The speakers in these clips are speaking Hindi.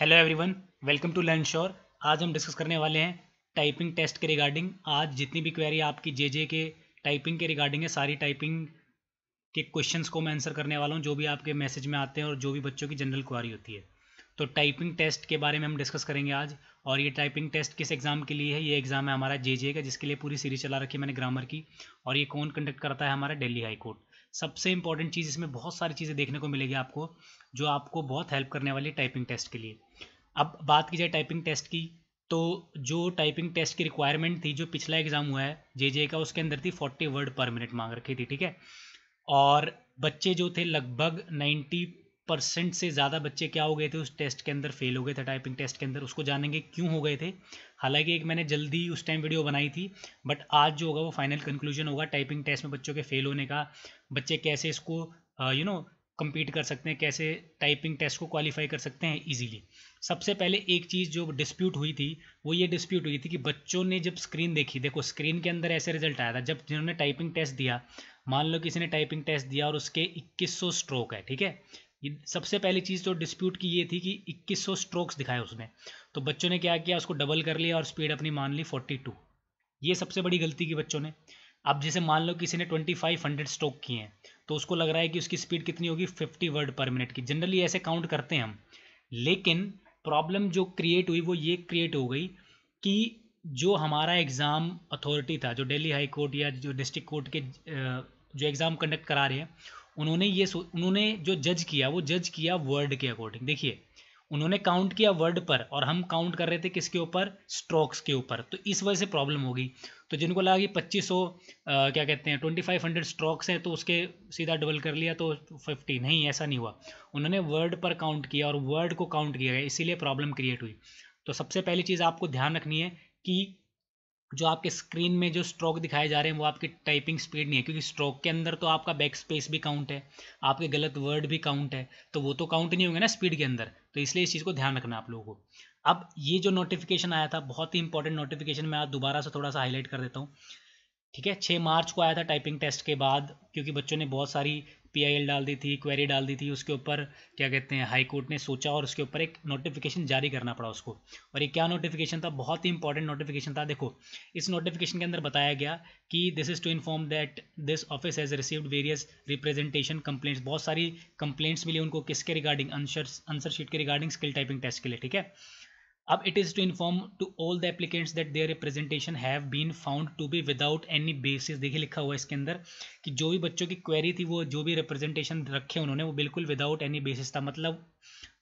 hello everyone welcome to learn sure आज हम डिस्कस करने वाले हैं टाइपिंग टेस्ट के रिगार्डिंग आज जितनी भी क्वेरी आपकी जे जे के टाइपिंग के रिगार्डिंग है सारी टाइपिंग के क्वेश्चंस को मैं आंसर करने वाला हूं जो भी आपके मैसेज में आते हैं और जो भी बच्चों की जनरल क्वारी होती है तो टाइपिंग टेस्ट के बारे में हम डिस्कस करेंगे आज और ये टाइपिंग टेस्ट किस एग्ज़ाम के लिए है ये एग्ज़ाम है हमारा जे जे का जिसके लिए पूरी सीरीज चला रखी है मैंने ग्रामर की और ये कौन कंडक्ट करता है हमारा डेली हाईकोर्ट सबसे इंपॉर्टेंट चीज़ इसमें बहुत सारी चीज़ें देखने को मिलेगी आपको जो आपको बहुत हेल्प करने वाली है टाइपिंग टेस्ट के लिए अब बात की जाए टाइपिंग टेस्ट की तो जो टाइपिंग टेस्ट की रिक्वायरमेंट थी जो पिछला एग्ज़ाम हुआ है जे का उसके अंदर थी फोर्टी वर्ड पर मिनट मांग रखी थी ठीक है और बच्चे जो थे लगभग नाइन्टी परसेंट से ज़्यादा बच्चे क्या हो गए थे उस टेस्ट के अंदर फेल हो गए थे टाइपिंग टेस्ट के अंदर उसको जानेंगे क्यों हो गए थे हालांकि एक मैंने जल्दी उस टाइम वीडियो बनाई थी बट आज जो होगा वो फाइनल कंक्लूजन होगा टाइपिंग टेस्ट में बच्चों के फेल होने का बच्चे कैसे इसको यू नो कम्पीट कर सकते हैं कैसे टाइपिंग टेस्ट को क्वालिफाई कर सकते हैं ईजिली सबसे पहले एक चीज़ जो डिस्प्यूट हुई थी वो ये डिस्प्यूट हुई थी कि बच्चों ने जब स्क्रीन देखी देखो स्क्रीन के अंदर ऐसे रिजल्ट आया था जब जिन्होंने टाइपिंग टेस्ट दिया मान लो किसी ने टाइपिंग टेस्ट दिया और उसके 2100 स्ट्रोक है ठीक है ये सबसे पहली चीज़ तो डिस्प्यूट की ये थी कि 2100 स्ट्रोक्स दिखाए उसने तो बच्चों ने क्या किया उसको डबल कर लिया और स्पीड अपनी मान ली 42 ये सबसे बड़ी गलती की बच्चों ने अब जैसे मान लो किसी ने 2500 स्ट्रोक किए हैं तो उसको लग रहा है कि उसकी स्पीड कितनी होगी 50 वर्ड पर मिनट की जनरली ऐसे काउंट करते हैं हम लेकिन प्रॉब्लम जो क्रिएट हुई वो ये क्रिएट हो गई कि जो हमारा एग्ज़ाम अथॉरिटी था जो डेली हाई कोर्ट या जो डिस्ट्रिक्ट कोर्ट के जो एग्ज़ाम कंडक्ट करा रहे हैं उन्होंने ये उन्होंने जो जज किया वो जज किया वर्ड के अकॉर्डिंग देखिए उन्होंने काउंट किया वर्ड पर और हम काउंट कर रहे थे किसके ऊपर स्ट्रोक्स के ऊपर तो इस वजह से प्रॉब्लम होगी तो जिनको लगा कि पच्चीस सौ क्या कहते हैं ट्वेंटी फाइव हंड्रेड स्ट्रोक्स हैं तो उसके सीधा डबल कर लिया तो फिफ्टी नहीं ऐसा नहीं हुआ उन्होंने वर्ड पर काउंट किया और वर्ड को काउंट किया गया इसीलिए प्रॉब्लम क्रिएट हुई तो सबसे पहली चीज़ आपको ध्यान रखनी है कि जो आपके स्क्रीन में जो स्ट्रोक दिखाए जा रहे हैं वो आपकी टाइपिंग स्पीड नहीं है क्योंकि स्ट्रोक के अंदर तो आपका बैक स्पेस भी काउंट है आपके गलत वर्ड भी काउंट है तो वो तो काउंट नहीं होंगे ना स्पीड के अंदर तो इसलिए इस चीज़ को ध्यान रखना आप लोगों को अब ये जो नोटिफिकेशन आया था बहुत ही इंपॉर्टेंट नोटिफिकेशन मैं आज दोबारा से थोड़ा सा हाईलाइट कर देता हूँ ठीक है छः मार्च को आया था टाइपिंग टेस्ट के बाद क्योंकि बच्चों ने बहुत सारी पीआईएल डाल दी थी क्वेरी डाल दी थी उसके ऊपर क्या कहते हैं हाई कोर्ट ने सोचा और उसके ऊपर एक नोटिफिकेशन जारी करना पड़ा उसको और ये क्या नोटिफिकेशन था बहुत ही इंपॉर्टेंट नोटिफिकेशन था देखो इस नोटिफिकेशन के अंदर बताया गया कि this is to inform that this office has received various representation complaints बहुत सारी कंप्लेंट्स मिली उनको किसके रिगार्डिंग आंसर आंसर शीट के रिगार्डिंग स्किल टाइपिंग टेस्ट के लिए ठीक है अब it is to inform to all the applicants that their representation have been found to be without any basis देखिए लिखा हुआ है इसके अंदर कि जो भी बच्चों की क्वेरी थी वो जो भी रिप्रेजेंटेशन रखे उन्होंने वो बिल्कुल विदाउट एनी बेसिस था मतलब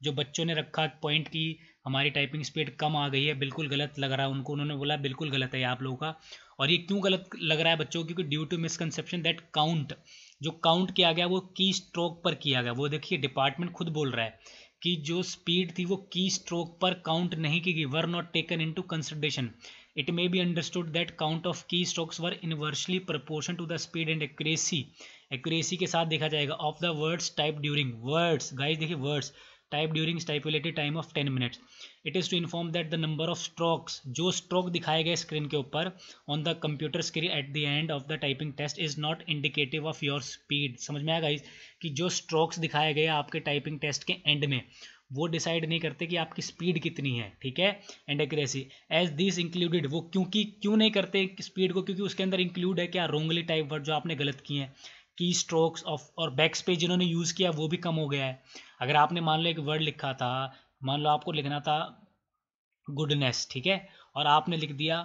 जो बच्चों ने रखा पॉइंट की हमारी टाइपिंग स्पीड कम आ गई है बिल्कुल गलत लग रहा है उनको उन्होंने बोला बिल्कुल गलत है आप लोगों का और ये क्यों गलत लग रहा है बच्चों क्योंकि due to misconception that count जो काउंट किया गया वो की स्ट्रोक पर किया गया वो देखिए डिपार्टमेंट खुद बोल रहा है कि जो स्पीड थी वो की स्ट्रोक पर काउंट नहीं की गई were not taken into consideration it may be understood that count of key strokes were inversely proportion to the speed and accuracy accuracy के साथ देखा जाएगा of the words type during words guys देखिए words type during stipulated time of ten minutes it is to inform that the number of strokes जो स्ट्रोक दिखाए गए स्क्रीन के ऊपर on the computer screen at the end of the typing test is not indicative of your speed समझ में आएगा इस कि जो स्ट्रोक्स दिखाए गए आपके टाइपिंग टेस्ट के एंड में वो डिसाइड नहीं करते कि आपकी स्पीड कितनी है ठीक है and accuracy as this included वो क्योंकि क्यों नहीं करते स्पीड को क्योंकि उसके अंदर इंक्लूड है क्या रोंगली टाइप वर्ड जो आपने गलत किए हैं की स्ट्रोक्स ऑफ और बैक स्पेस जिन्होंने यूज़ किया वो भी कम हो गया है अगर आपने मान लो एक वर्ड लिखा था मान लो आपको लिखना था गुडनेस ठीक है और आपने लिख दिया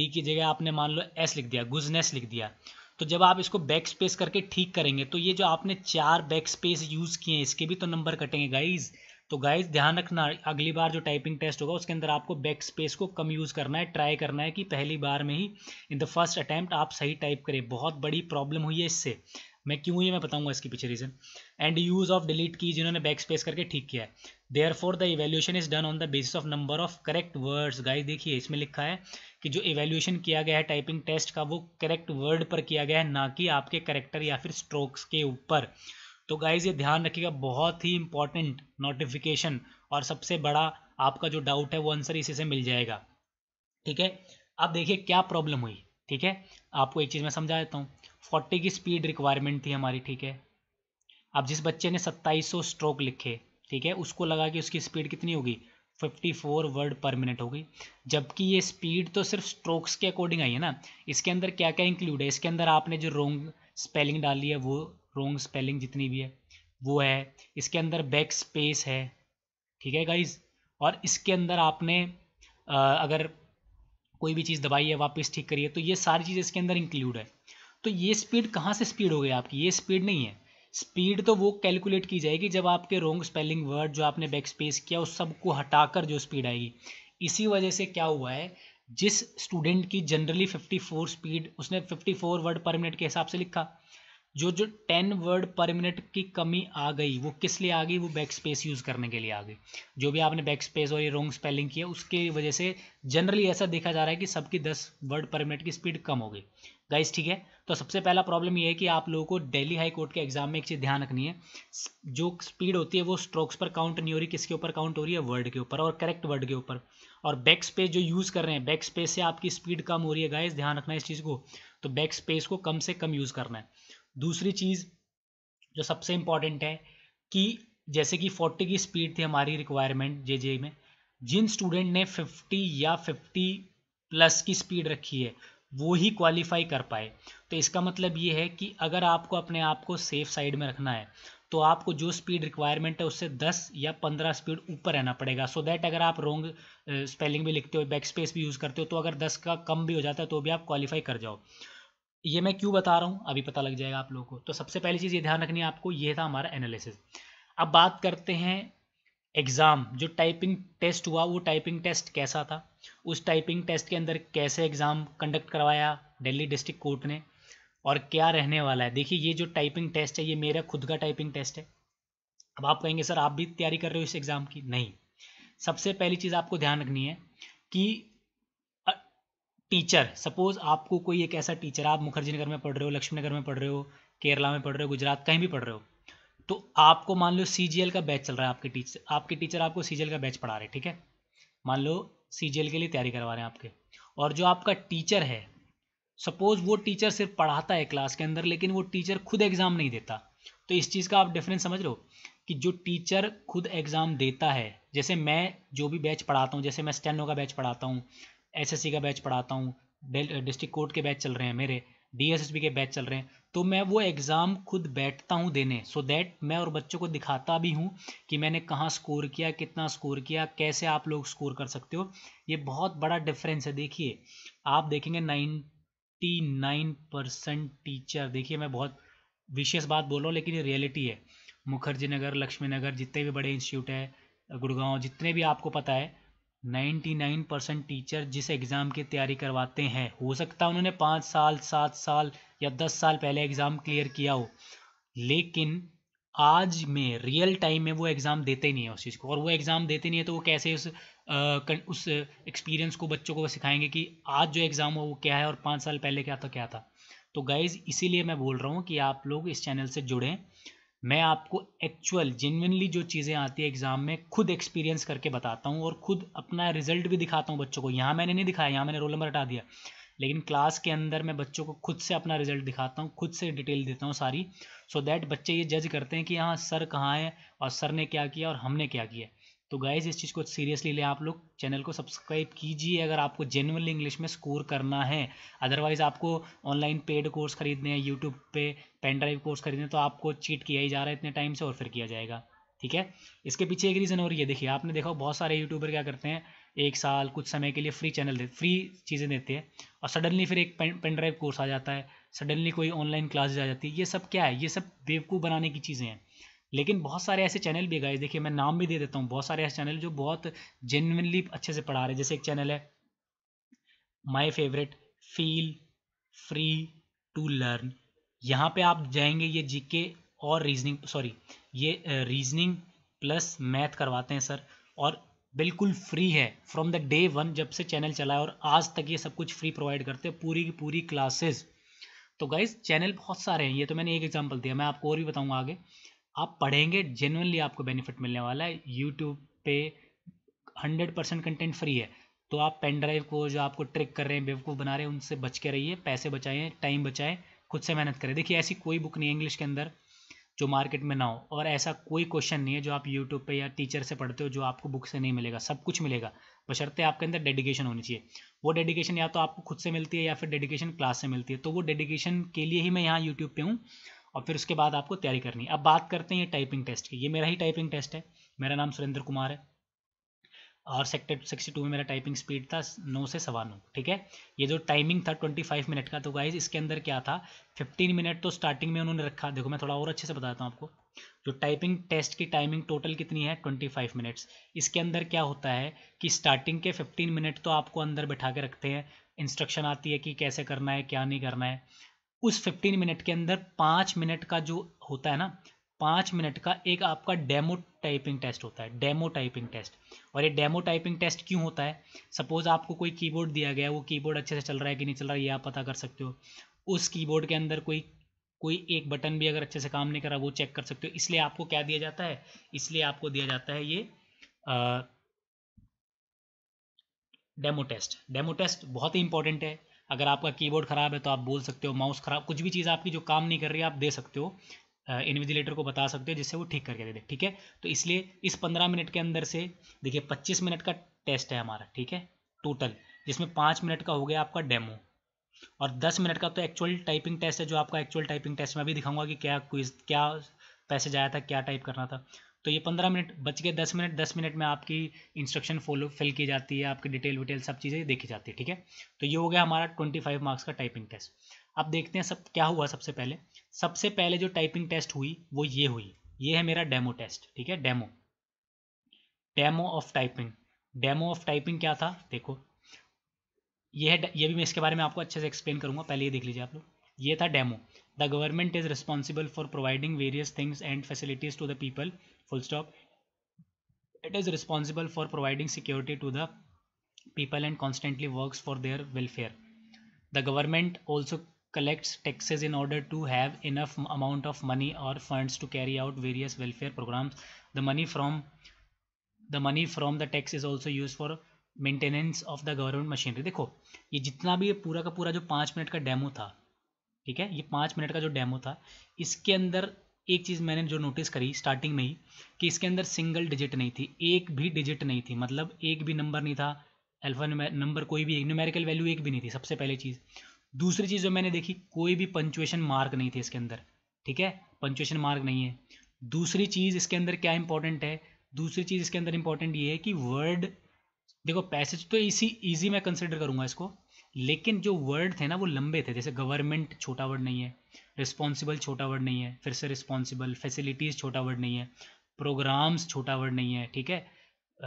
डी की जगह आपने मान लो एस लिख दिया गुजनेस लिख दिया तो जब आप इसको बैक स्पेस करके ठीक करेंगे तो ये जो आपने चार बैक स्पेस यूज़ किए हैं इसके भी तो नंबर कटेंगे गाइज तो गाइज ध्यान रखना अगली बार जो टाइपिंग टेस्ट होगा उसके अंदर आपको बैक स्पेस को कम यूज़ करना है ट्राई करना है कि पहली बार में ही इन द फर्स्ट अटैम्प्ट आप सही टाइप करें बहुत बड़ी प्रॉब्लम हुई है इससे मैं क्यों ये मैं बताऊंगा इसके पीछे reason and use of delete की जिन्होंने बैक स्पेस करके ठीक किया है therefore the evaluation is done on the basis of number of correct words guys देखिए इसमें लिखा है कि जो इवेल्यूशन किया गया है टाइपिंग टेस्ट का वो करेक्ट वर्ड पर किया गया है ना कि आपके करेक्टर या फिर स्ट्रोक्स के ऊपर तो गाइज ये ध्यान रखिएगा बहुत ही इंपॉर्टेंट नोटिफिकेशन और सबसे बड़ा आपका जो डाउट है वो आंसर इसी से मिल जाएगा ठीक है अब देखिए क्या प्रॉब्लम हुई ठीक है आपको एक चीज़ मैं समझा देता हूँ फोर्टी की स्पीड रिक्वायरमेंट थी हमारी ठीक है अब जिस बच्चे ने सत्ताईस सौ स्ट्रोक लिखे ठीक है उसको लगा कि उसकी स्पीड कितनी होगी fifty four word per minute होगी जबकि ये स्पीड तो सिर्फ स्ट्रोक्स के अकॉर्डिंग आई है ना इसके अंदर क्या क्या इंक्लूड है इसके अंदर आपने जो रोंग स्पेलिंग डाली है वो रोंग स्पेलिंग जितनी भी है वो है इसके अंदर बैक स्पेस है ठीक है गाइज और इसके अंदर आपने अगर कोई भी चीज़ दबाई है वापस ठीक करिए तो ये सारी चीज़ इसके अंदर इंक्लूड है तो ये स्पीड कहाँ से स्पीड हो गई आपकी ये स्पीड नहीं है स्पीड तो वो कैलकुलेट की जाएगी जब आपके रोंग स्पेलिंग वर्ड जो आपने बैक स्पेस किया उस सबको हटाकर जो स्पीड आएगी इसी वजह से क्या हुआ है जिस स्टूडेंट की जनरली 54 स्पीड उसने 54 वर्ड पर मिनट के हिसाब से लिखा जो जो 10 वर्ड पर मिनट की कमी आ गई वो किस लिए आ गई वो बैक स्पेस यूज़ करने के लिए आ गई जो भी आपने बैक स्पेस और ये रॉन्ग स्पेलिंग किया उसके वजह से जनरली ऐसा देखा जा रहा है कि सबकी 10 वर्ड पर मिनट की स्पीड कम हो गई गाइस ठीक है तो सबसे पहला प्रॉब्लम ये है कि आप लोगों को दिल्ली हाई कोर्ट के एग्जाम में एक चीज़ ध्यान रखनी है जो स्पीड होती है वो स्ट्रोक्स पर काउंट नहीं हो रही किसके ऊपर काउंट हो रही है वर्ड के ऊपर और करेक्ट वर्ड के ऊपर और बैक स्पेस जो यूज़ कर रहे हैं बैक स्पेस से आपकी स्पीड कम हो रही है गाइस ध्यान रखना है इस चीज़ को तो बैक स्पेस को कम से कम यूज़ करना है दूसरी चीज़ जो सबसे इंपॉर्टेंट है कि जैसे कि फोर्टी की स्पीड थी हमारी रिक्वायरमेंट जे जे में जिन स्टूडेंट ने फिफ्टी या फिफ्टी प्लस की स्पीड रखी है वो ही क्वालिफाई कर पाए तो इसका मतलब ये है कि अगर आपको अपने आप को सेफ साइड में रखना है तो आपको जो स्पीड रिक्वायरमेंट है उससे 10 या 15 स्पीड ऊपर रहना पड़ेगा सो so दैट अगर आप रॉन्ग स्पेलिंग भी लिखते हो बैक स्पेस भी यूज़ करते हो तो अगर 10 का कम भी हो जाता है तो भी आप क्वालिफाई कर जाओ ये मैं क्यों बता रहा हूँ अभी पता लग जाएगा आप लोगों को तो सबसे पहली चीज़ ये ध्यान रखनी है आपको ये था हमारा एनालिसिस अब बात करते हैं एग्ज़ाम जो टाइपिंग टेस्ट हुआ वो टाइपिंग टेस्ट कैसा था उस टाइपिंग टेस्ट के अंदर कैसे एग्ज़ाम कंडक्ट करवाया दिल्ली डिस्ट्रिक्ट कोर्ट ने और क्या रहने वाला है देखिए ये जो टाइपिंग टेस्ट है ये मेरा खुद का टाइपिंग टेस्ट है अब आप कहेंगे सर आप भी तैयारी कर रहे हो इस एग्ज़ाम की नहीं सबसे पहली चीज़ आपको ध्यान रखनी है कि टीचर सपोज़ आपको कोई एक ऐसा टीचर आप मुखर्जी नगर में पढ़ रहे हो लक्ष्मी नगर में पढ़ रहे हो केरला में पढ़ रहे हो गुजरात कहीं भी पढ़ रहे हो तो आपको मान लो सी का बैच चल रहा है आपके टीचर आपके टीचर आपको सी का बैच पढ़ा रहे ठीक है मान लो सी के लिए तैयारी करवा रहे हैं आपके और जो आपका टीचर है सपोज वो टीचर सिर्फ पढ़ाता है क्लास के अंदर लेकिन वो टीचर खुद एग्ज़ाम नहीं देता तो इस चीज़ का आप डिफरेंस समझ लो कि जो टीचर खुद एग्ज़ाम देता है जैसे मैं जो भी बैच पढ़ाता हूँ जैसे मैं स्टेनो e का बैच पढ़ाता हूँ एसएससी का बैच पढ़ाता हूँ डिस्ट्रिक्ट कोर्ट के बैच चल रहे हैं मेरे डीएसएसबी के बैच चल रहे हैं तो मैं वो एग्ज़ाम खुद बैठता हूँ देने सो so दैट मैं और बच्चों को दिखाता भी हूँ कि मैंने कहाँ स्कोर किया कितना स्कोर किया कैसे आप लोग स्कोर कर सकते हो ये बहुत बड़ा डिफरेंस है देखिए आप देखेंगे नाइन्टी नाइन परसेंट टीचर देखिए मैं बहुत विशेष बात बोल रहा हूँ लेकिन ये रियलिटी है मुखर्जी नगर लक्ष्मी नगर जितने भी बड़े इंस्टीट्यूट हैं गुड़गांव जितने भी आपको पता है 99 परसेंट टीचर जिस एग्ज़ाम की तैयारी करवाते हैं हो सकता है उन्होंने पाँच साल सात साल या दस साल पहले एग्ज़ाम क्लियर किया हो लेकिन आज में रियल टाइम में वो एग्ज़ाम देते नहीं है उस चीज़ को और वो एग्ज़ाम देते नहीं है तो वो कैसे उस आ, उस एक्सपीरियंस को बच्चों को सिखाएंगे कि आज जो एग्ज़ाम हो वो क्या है और पाँच साल पहले क्या था क्या था तो गाइज़ इसीलिए मैं बोल रहा हूँ कि आप लोग इस चैनल से जुड़ें मैं आपको एक्चुअल जेनविनली जो चीज़ें आती है एग्ज़ाम में खुद एक्सपीरियंस करके बताता हूँ और खुद अपना रिजल्ट भी दिखाता हूँ बच्चों को यहाँ मैंने नहीं दिखाया यहाँ मैंने रोल नंबर हटा दिया लेकिन क्लास के अंदर मैं बच्चों को खुद से अपना रिजल्ट दिखाता हूँ खुद से डिटेल देता हूँ सारी सो so दैट बच्चे ये जज करते हैं कि हाँ सर कहाँ हैं और सर ने क्या किया और हमने क्या किया तो गाइज़ इस चीज़ को सीरियसली लें आप लोग चैनल को सब्सक्राइब कीजिए अगर आपको जेनवल इंग्लिश में स्कोर करना है अदरवाइज़ आपको ऑनलाइन पेड कोर्स खरीदने हैं यूट्यूब पे पेन ड्राइव कोर्स खरीदने तो आपको चीट किया ही जा रहा है इतने टाइम से और फिर किया जाएगा ठीक है इसके पीछे एक रीज़न और ये देखिए आपने देखा बहुत सारे यूट्यूबर क्या करते हैं एक साल कुछ समय के लिए फ्री चैनल दे फ्री चीज़ें देते हैं और सडनली फिर एक पेन पेन ड्राइव कोर्स आ जाता है सडनली कोई ऑनलाइन क्लासेज आ जाती है ये सब क्या है ये सब बेवकूफ़ बनाने की चीज़ें हैं लेकिन बहुत सारे ऐसे चैनल भी गाइज देखिए मैं नाम भी दे देता हूँ बहुत सारे ऐसे चैनल जो बहुत जेनविनली अच्छे से पढ़ा रहे हैं जैसे एक चैनल है my favourite feel free to learn यहाँ पे आप जाएंगे ये जीके और रीजनिंग सॉरी ये रीजनिंग प्लस मैथ करवाते हैं सर और बिल्कुल फ्री है फ्रॉम द डे वन जब से चैनल चला है और आज तक ये सब कुछ फ्री प्रोवाइड करते हैं पूरी की पूरी क्लासेस तो गाइज चैनल बहुत सारे हैं ये तो मैंने एक एग्जांपल दिया मैं आपको और भी बताऊंगा आगे आप पढ़ेंगे जेनुअनली आपको बेनिफिट मिलने वाला है यूट्यूब पे हंड्रेड परसेंट कंटेंट फ्री है तो आप पेन ड्राइव को जो आपको ट्रिक कर रहे हैं बेवकूफ़ बना रहे हैं उनसे बच के रहिए पैसे बचाएं टाइम बचाएं खुद से मेहनत करें देखिए ऐसी कोई बुक नहीं है इंग्लिश के अंदर जो मार्केट में ना हो और ऐसा कोई क्वेश्चन नहीं है जो आप यूट्यूब पे या टीचर से पढ़ते हो जो आपको बुक से नहीं मिलेगा सब कुछ मिलेगा बशर्ते आपके अंदर डेडिकेशन होनी चाहिए वो डेडिकेशन या तो आपको खुद से मिलती है या फिर डेडिकेशन क्लास से मिलती है तो वो डेडिकेशन के लिए ही मैं यहाँ यूट्यूब पर हूँ और फिर उसके बाद आपको तैयारी करनी है अब बात करते हैं टाइपिंग टेस्ट की ये मेरा ही टाइपिंग टेस्ट है मेरा नाम सुरेंद्र कुमार है और सेक्टर सिक्सटी टू में मेरा टाइपिंग स्पीड था नौ से सवा नौ ठीक है ये जो टाइमिंग था ट्वेंटी फाइव मिनट का तो गाइज इसके अंदर क्या था फिफ्टीन मिनट तो स्टार्टिंग में उन्होंने रखा देखो मैं थोड़ा और अच्छे से बताता हूँ आपको जो टाइपिंग टेस्ट की टाइमिंग टोटल कितनी है ट्वेंटी फाइव मिनट्स इसके अंदर क्या होता है कि स्टार्टिंग के फिफ्टीन मिनट तो आपको अंदर बैठा के रखते हैं इंस्ट्रक्शन आती है कि कैसे करना है क्या नहीं करना है उस 15 मिनट के अंदर पाँच मिनट का जो होता है ना पाँच मिनट का एक आपका डेमो टाइपिंग टेस्ट होता है डेमो टाइपिंग टेस्ट और ये डेमो टाइपिंग टेस्ट क्यों होता है सपोज़ आपको कोई कीबोर्ड दिया गया वो कीबोर्ड अच्छे से चल रहा है कि नहीं चल रहा है ये आप पता कर सकते हो उस कीबोर्ड के अंदर कोई कोई एक बटन भी अगर अच्छे से काम नहीं कर रहा वो चेक कर सकते हो इसलिए आपको क्या दिया जाता है इसलिए आपको दिया जाता है ये डेमो टेस्ट डेमो टेस्ट बहुत ही इंपॉर्टेंट है अगर आपका कीबोर्ड ख़राब है तो आप बोल सकते हो माउस ख़राब कुछ भी चीज़ आपकी जो काम नहीं कर रही है आप दे सकते हो इन्विजिलेटर को बता सकते हो जिससे वो ठीक करके दे दे ठीक है तो इसलिए इस पंद्रह मिनट के अंदर से देखिए पच्चीस मिनट का टेस्ट है हमारा ठीक है टोटल जिसमें पाँच मिनट का हो गया आपका डेमो और दस मिनट का तो एक्चुअल टाइपिंग टेस्ट है जो आपका एक्चुअल टाइपिंग टेस्ट में अभी दिखाऊंगा कि क्या क्विज क्या पैसेज आया था क्या टाइप करना था तो ये पंद्रह मिनट बच गए दस मिनट दस मिनट में आपकी इंस्ट्रक्शन फॉलो फिल की जाती है आपकी डिटेल विटेल सब चीज़ें देखी जाती है ठीक है तो ये हो गया हमारा ट्वेंटी फाइव मार्क्स का टाइपिंग टेस्ट अब देखते हैं सब क्या हुआ सबसे पहले सबसे पहले जो टाइपिंग टेस्ट हुई वो ये हुई ये है मेरा डेमो टेस्ट ठीक है demo demo of typing demo of typing क्या था देखो ये है ये भी मैं इसके बारे में आपको अच्छे से एक्सप्लेन करूंगा पहले ये देख लीजिए आप लोग ये था demo the government is responsible for providing various things and facilities to the people full stop it is responsible for providing security to the people and constantly works for their welfare the government also collects taxes in order to have enough amount of money or funds to carry out various welfare programs the money from the money from the tax is also used for maintenance of the government machinery देखो ये जितना भी ये पूरा का पूरा जो पाँच मिनट का डेमो था ठीक है ये पाँच मिनट का जो डेमो था इसके अंदर एक चीज़ मैंने जो नोटिस करी स्टार्टिंग में ही कि इसके अंदर सिंगल डिजिट नहीं थी एक भी डिजिट नहीं थी मतलब एक भी नंबर नहीं था अल्फा नंबर कोई भी एक न्यूमेरिकल वैल्यू एक भी नहीं थी सबसे पहले चीज़ दूसरी चीज़ जो मैंने देखी कोई भी पंचुएशन मार्क नहीं थे इसके अंदर ठीक है पंचुएशन मार्क नहीं है दूसरी चीज़ इसके अंदर क्या इंपॉर्टेंट है दूसरी चीज़ इसके अंदर इंपॉर्टेंट ये है कि वर्ड देखो पैसेज तो इसी ईजी मैं कंसिडर करूँगा इसको लेकिन जो वर्ड थे ना वो लंबे थे जैसे गवर्नमेंट छोटा वर्ड नहीं है रिस्पॉन्सिबल छोटा वर्ड नहीं है फिर से रिस्पॉन्सिबल फैसिलिटीज़ छोटा वर्ड नहीं है प्रोग्राम्स छोटा वर्ड नहीं है ठीक है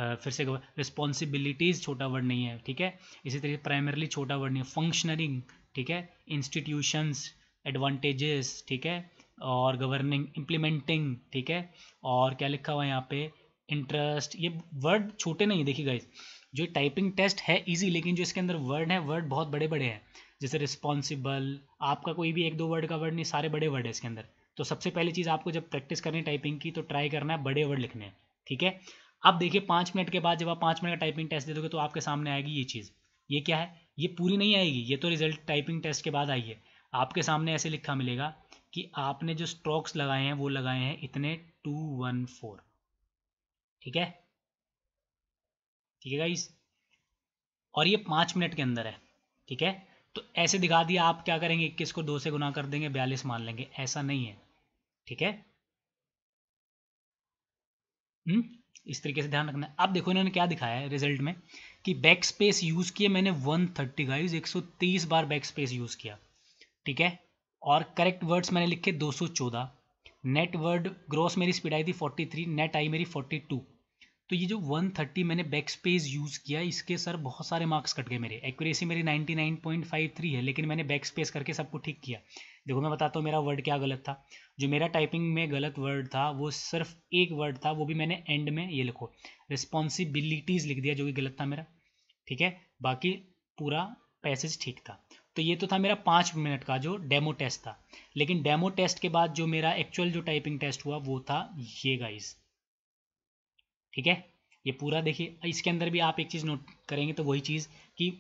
Uh, फिर से रिस्पॉन्सिबिलिटीज़ छोटा वर्ड नहीं है ठीक है इसी तरीके प्राइमरली छोटा वर्ड नहीं है फंक्शनरिंग ठीक है इंस्टीट्यूशंस एडवांटेजेस ठीक है और गवर्निंग इम्प्लीमेंटिंग ठीक है और क्या लिखा हुआ है यहाँ पे इंटरेस्ट ये वर्ड छोटे नहीं देखिए गाइस जो टाइपिंग टेस्ट है इजी लेकिन जो इसके अंदर वर्ड है वर्ड बहुत बड़े बड़े हैं जैसे रिस्पॉन्सिबल आपका कोई भी एक दो वर्ड का वर्ड नहीं सारे बड़े वर्ड है इसके अंदर तो सबसे पहली चीज़ आपको जब प्रैक्टिस करनी है टाइपिंग की तो ट्राई करना है बड़े वर्ड लिखने ठीक है अब देखिए पाँच मिनट के बाद जब आप पाँच मिनट का टाइपिंग टेस्ट दे दोगे तो आपके सामने आएगी ये चीज़ ये क्या है ये पूरी नहीं आएगी ये तो रिजल्ट टाइपिंग टेस्ट के बाद आई है आपके सामने ऐसे लिखा मिलेगा कि आपने जो स्ट्रोक्स लगाए हैं वो लगाए हैं इतने टू वन फोर ठीक है ठीक है गाइस और ये पाँच मिनट के अंदर है ठीक है तो ऐसे दिखा दिया आप क्या करेंगे इक्कीस को दो से गुना कर देंगे बयालीस मान लेंगे ऐसा नहीं है ठीक है हम्म इस तरीके से ध्यान रखना अब देखो इन्होंने क्या दिखाया है रिजल्ट में कि बैक स्पेस यूज किए मैंने 130 थर्टी गाइज एक बार बैक स्पेस यूज किया ठीक है और करेक्ट वर्ड्स मैंने लिखे 214 नेट वर्ड ग्रॉस मेरी स्पीड आई थी 43 नेट आई मेरी 42 तो ये जो 130 मैंने बैक स्पेस यूज़ किया इसके सर बहुत सारे मार्क्स कट गए मेरे एक्यूरेसी मेरी 99.53 है लेकिन मैंने बैक स्पेस करके सबको ठीक किया देखो मैं बताता हूँ मेरा वर्ड क्या गलत था जो मेरा टाइपिंग में गलत वर्ड था वो सिर्फ एक वर्ड था वो भी मैंने एंड में ये लिखो रिस्पॉन्सिबिलिटीज़ लिख दिया जो कि गलत था मेरा ठीक है बाकी पूरा पैसेज ठीक था तो ये तो था मेरा पाँच मिनट का जो डेमो टेस्ट था लेकिन डेमो टेस्ट के बाद जो मेरा एक्चुअल जो टाइपिंग टेस्ट हुआ वो था ये गाइज़ ठीक है ये पूरा देखिए इसके अंदर भी आप एक चीज़ नोट करेंगे तो वही चीज़ कि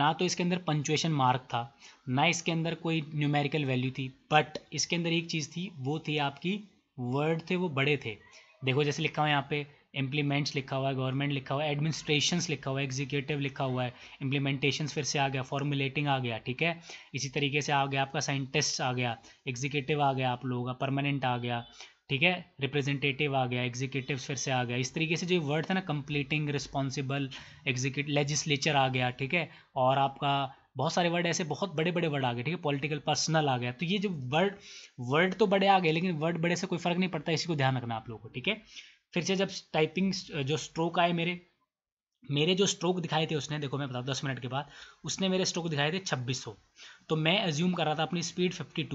ना तो इसके अंदर पंचुएशन मार्क था ना इसके अंदर कोई न्यूमेरिकल वैल्यू थी बट इसके अंदर एक चीज़ थी वो थी आपकी वर्ड थे वो बड़े थे देखो जैसे लिखा हुआ है यहाँ पे इम्प्लीमेंट्स लिखा हुआ है गवर्नमेंट लिखा हुआ है एडमिनिस्ट्रेशन लिखा हुआ है एग्जीक्यूटिव लिखा हुआ है इम्प्लीमेंटेशन फिर से आ गया फॉर्मुलेटिंग आ गया ठीक है इसी तरीके से आ गया आपका साइंटिस्ट आ गया एग्जीक्यूटिव आ गया आप लोगों का परमानेंट आ गया ठीक है रिप्रेजेंटेटिव आ गया एग्जीक्यूटिव फिर से आ गया इस तरीके से जो वर्ड था ना कंप्लीटिंग रिस्पॉन्सिबल एग्जीक्यूट लेजिस्लेचर आ गया ठीक है और आपका बहुत सारे वर्ड ऐसे बहुत बड़े बड़े वर्ड आ गए ठीक है पॉलिटिकल पर्सनल आ गया तो ये जो वर्ड वर्ड तो बड़े आ गए लेकिन वर्ड बड़े से कोई फर्क नहीं पड़ता इसी को ध्यान रखना आप लोगों को ठीक है फिर से जब टाइपिंग जो स्ट्रोक आए मेरे मेरे जो स्ट्रोक दिखाए थे उसने देखो मैं बता दस मिनट के बाद उसने मेरे स्ट्रोक दिखाए थे छब्बीस तो मैं एज्यूम कर रहा था अपनी स्पीड फिफ्टी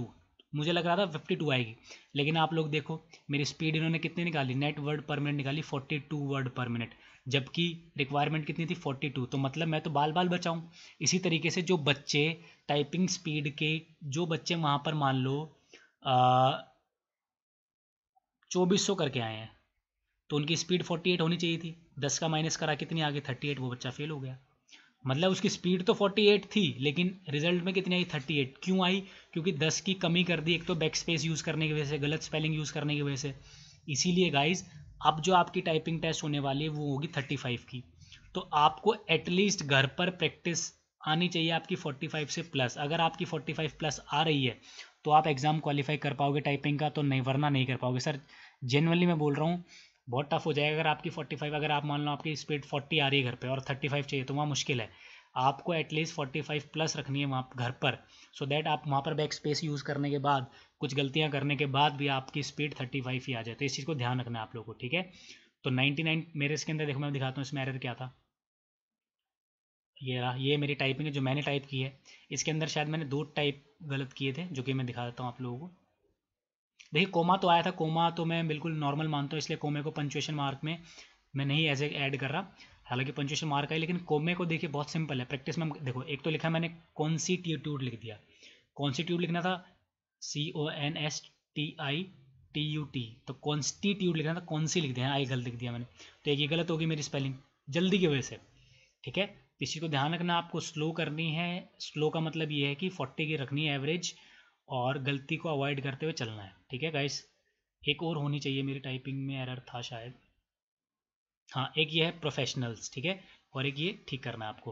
मुझे लग रहा था फिफ्टी टू आएगी लेकिन आप लोग देखो मेरी स्पीड इन्होंने कितनी निकाली नेट वर्ड पर मिनट निकाली forty two word per minute जबकि रिक्वायरमेंट कितनी थी फोर्टी टू तो मतलब मैं तो बाल बाल बचाऊँ इसी तरीके से जो बच्चे टाइपिंग स्पीड के जो बच्चे वहाँ पर मान लो चौबीस सौ करके आए हैं तो उनकी स्पीड फोर्टी एट होनी चाहिए थी दस का माइनस करा कितनी आ गई थर्टी एट वो बच्चा फेल हो गया मतलब उसकी स्पीड तो 48 थी लेकिन रिजल्ट में कितनी आई 38 क्यों आई क्योंकि 10 की कमी कर दी एक तो बैक स्पेस यूज़ करने की वजह से गलत स्पेलिंग यूज़ करने की वजह से इसीलिए गाइज अब जो आपकी टाइपिंग टेस्ट होने वाली है वो होगी 35 की तो आपको एटलीस्ट घर पर प्रैक्टिस आनी चाहिए आपकी 45 से प्लस अगर आपकी 45 प्लस आ रही है तो आप एग्ज़ाम क्वालिफाई कर पाओगे टाइपिंग का तो नहीं वरना नहीं कर पाओगे सर जेनवनली मैं बोल रहा हूँ बहुत टफ हो जाएगा अगर आपकी 45 अगर आप मान लो आपकी स्पीड 40 आ रही है घर पे और 35 चाहिए तो वहाँ मुश्किल है आपको एटलीस्ट 45 प्लस रखनी है वहाँ घर पर सो so दैट आप वहाँ पर बैक स्पेस यूज़ करने के बाद कुछ गलतियाँ करने के बाद भी आपकी स्पीड 35 ही आ जाए तो इस चीज़ को ध्यान रखना है आप लोगों को ठीक है तो 99 मेरे इसके अंदर देखो मैं दिखाता हूँ इसमें एरर क्या था ये रहा ये मेरी टाइपिंग है जो मैंने टाइप की है इसके अंदर शायद मैंने दो टाइप गलत किए थे जो कि मैं दिखा देता हूँ आप लोगों को देखिए कोमा तो आया था कोमा तो मैं बिल्कुल नॉर्मल मानता हूँ इसलिए कोमे को पंचुएशन मार्क में मैं नहीं एज ए ऐड कर रहा हालांकि पंचुएशन मार्क आई लेकिन कोमे को देखिए बहुत सिंपल है प्रैक्टिस में देखो एक तो लिखा मैंने कौन सी कॉन्सिट्यूट्यूड लिख दिया कौन सी ट्यूट लिखना था तो C O N S T I T U T तो कॉन्स्टिट्यूट लिखना था कौन सी लिख दिया आई गलत लिख दिया मैंने तो एक ये गलत होगी मेरी स्पेलिंग जल्दी की वजह से ठीक है इसी को ध्यान रखना आपको स्लो करनी है स्लो का मतलब ये है कि फोर्टी की रखनी है एवरेज और गलती को अवॉइड करते हुए चलना है ठीक है गाइस एक और होनी चाहिए मेरी टाइपिंग में एरर था शायद हाँ एक ये है प्रोफेशनल्स ठीक है और एक ये ठीक करना है आपको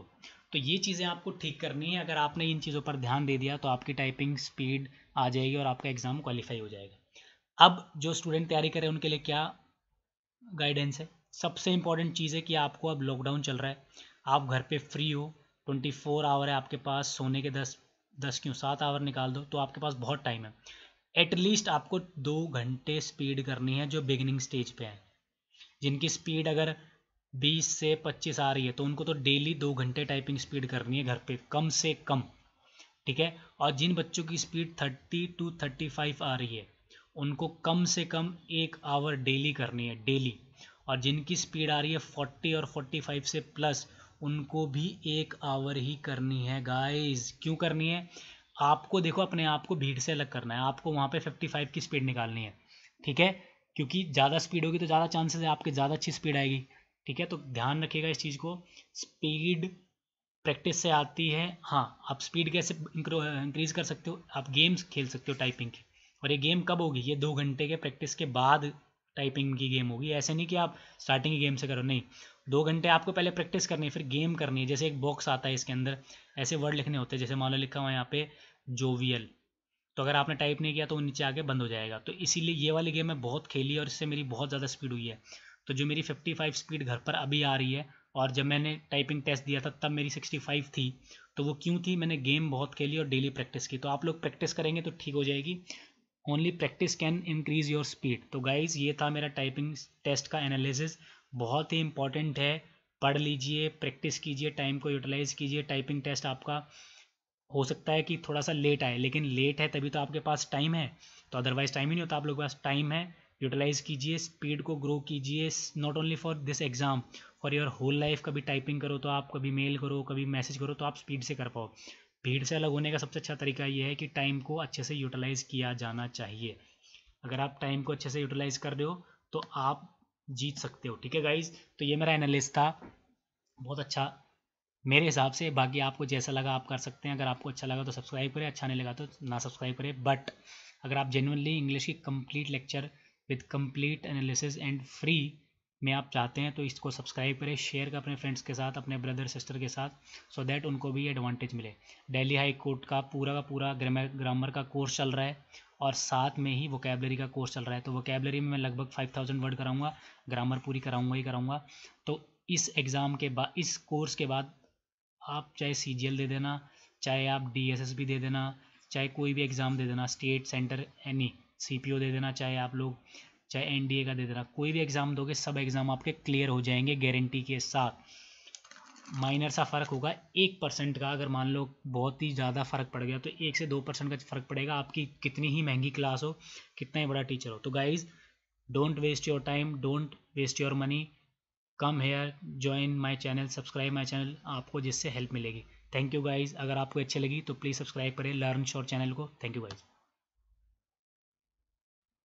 तो ये चीज़ें आपको ठीक करनी है अगर आपने इन चीज़ों पर ध्यान दे दिया तो आपकी टाइपिंग स्पीड आ जाएगी और आपका एग्ज़ाम क्वालिफाई हो जाएगा अब जो स्टूडेंट तैयारी करें उनके लिए क्या गाइडेंस है सबसे इंपॉर्टेंट चीज़ है कि आपको अब लॉकडाउन चल रहा है आप घर पे फ्री हो ट्वेंटी फोर आवर है आपके पास सोने के दस दस क्यों सात आवर निकाल दो तो आपके पास बहुत टाइम है एटलीस्ट आपको दो घंटे स्पीड करनी है जो बिगिनिंग स्टेज पे है जिनकी स्पीड अगर 20 से 25 आ रही है तो उनको तो डेली दो घंटे टाइपिंग स्पीड करनी है घर पे कम से कम ठीक है और जिन बच्चों की स्पीड 30 टू 35 आ रही है उनको कम से कम एक आवर डेली करनी है डेली और जिनकी स्पीड आ रही है 40 और 45 से प्लस उनको भी एक आवर ही करनी है गाइस क्यों करनी है आपको देखो अपने आप को भीड़ से अलग करना है आपको वहाँ पे 55 की स्पीड निकालनी है ठीक है क्योंकि ज़्यादा स्पीड होगी तो ज़्यादा चांसेस है आपके ज़्यादा अच्छी स्पीड आएगी ठीक है तो ध्यान रखिएगा इस चीज़ को स्पीड प्रैक्टिस से आती है हाँ आप स्पीड कैसे इंक्रीज़ कर सकते हो आप गेम्स खेल सकते हो टाइपिंग की और ये गेम कब होगी ये दो घंटे के प्रैक्टिस के बाद टाइपिंग की गेम होगी ऐसे नहीं कि आप स्टार्टिंग की गेम से करो नहीं दो घंटे आपको पहले प्रैक्टिस करनी है फिर गेम करनी है जैसे एक बॉक्स आता है इसके अंदर ऐसे वर्ड लिखने होते हैं जैसे मान लो लिखा हुआ है यहाँ पे जोवियल तो अगर आपने टाइप नहीं किया तो वो नीचे आके बंद हो जाएगा तो इसीलिए ये वाली गेम मैं बहुत खेली और इससे मेरी बहुत ज़्यादा स्पीड हुई है तो जो मेरी फिफ्टी फाइव स्पीड घर पर अभी आ रही है और जब मैंने टाइपिंग टेस्ट दिया था तब मेरी सिक्सटी फाइव थी तो वो क्यों थी मैंने गेम बहुत खेली और डेली प्रैक्टिस की तो आप लोग प्रैक्टिस करेंगे तो ठीक हो जाएगी only practice can increase your speed तो गाइज ये था मेरा टाइपिंग टेस्ट का एनालिसिस बहुत ही इंपॉर्टेंट है पढ़ लीजिए प्रैक्टिस कीजिए टाइम को यूटिलाइज़ कीजिए टाइपिंग टेस्ट आपका हो सकता है कि थोड़ा सा लेट आए लेकिन लेट है तभी तो आपके पास टाइम है तो अदरवाइज़ टाइम ही नहीं होता आप लोग के पास टाइम है यूटिलाइज़ कीजिए स्पीड को ग्रो कीजिए not only for this exam for your whole life कभी टाइपिंग करो तो आप कभी मेल करो कभी मैसेज करो तो आप स्पीड से कर पाओ भीड़ से अलग होने का सबसे अच्छा तरीका ये है कि टाइम को अच्छे से यूटिलाइज़ किया जाना चाहिए अगर आप टाइम को अच्छे से यूटिलाइज़ कर रहे हो तो आप जीत सकते हो ठीक है गाइज तो ये मेरा एनालिस था बहुत अच्छा मेरे हिसाब से बाकी आपको जैसा लगा आप कर सकते हैं अगर आपको अच्छा लगा तो सब्सक्राइब करें अच्छा नहीं लगा तो ना सब्सक्राइब करें बट अगर आप जेनुअनली इंग्लिश की complete lecture with complete analysis and free में आप चाहते हैं तो इसको सब्सक्राइब करें शेयर करें अपने फ्रेंड्स के साथ अपने ब्रदर सिस्टर के साथ सो so दैट उनको भी एडवांटेज मिले डेली हाई कोर्ट का पूरा का पूरा ग्रामर ग्रामर का कोर्स चल रहा है और साथ में ही वोकेबलरी का कोर्स चल रहा है तो वोकेबलरी में मैं लगभग फाइव थाउजेंड वर्ड कराऊंगा ग्रामर पूरी कराऊंगा ही कराऊंगा तो इस एग्ज़ाम के बाद इस कोर्स के बाद आप चाहे सी दे देना चाहे आप डी बी दे देना चाहे कोई भी एग्ज़ाम दे देना स्टेट सेंटर एनी सी दे देना चाहे आप लोग चाहे एनडीए का दे देना कोई भी एग्ज़ाम दोगे सब एग्ज़ाम आपके क्लियर हो जाएंगे गारंटी के साथ माइनर सा फ़र्क होगा एक परसेंट का अगर मान लो बहुत ही ज़्यादा फ़र्क पड़ गया तो एक से दो परसेंट का फ़र्क पड़ेगा आपकी कितनी ही महंगी क्लास हो कितना ही बड़ा टीचर हो तो guys don't waste your time don't waste your money come here join my channel subscribe my channel आपको जिससे हेल्प मिलेगी थैंक यू गाइज अगर आपको अच्छी लगी तो प्लीज़ सब्सक्राइब करें लर्न शोर चैनल को थैंक यू गाइज़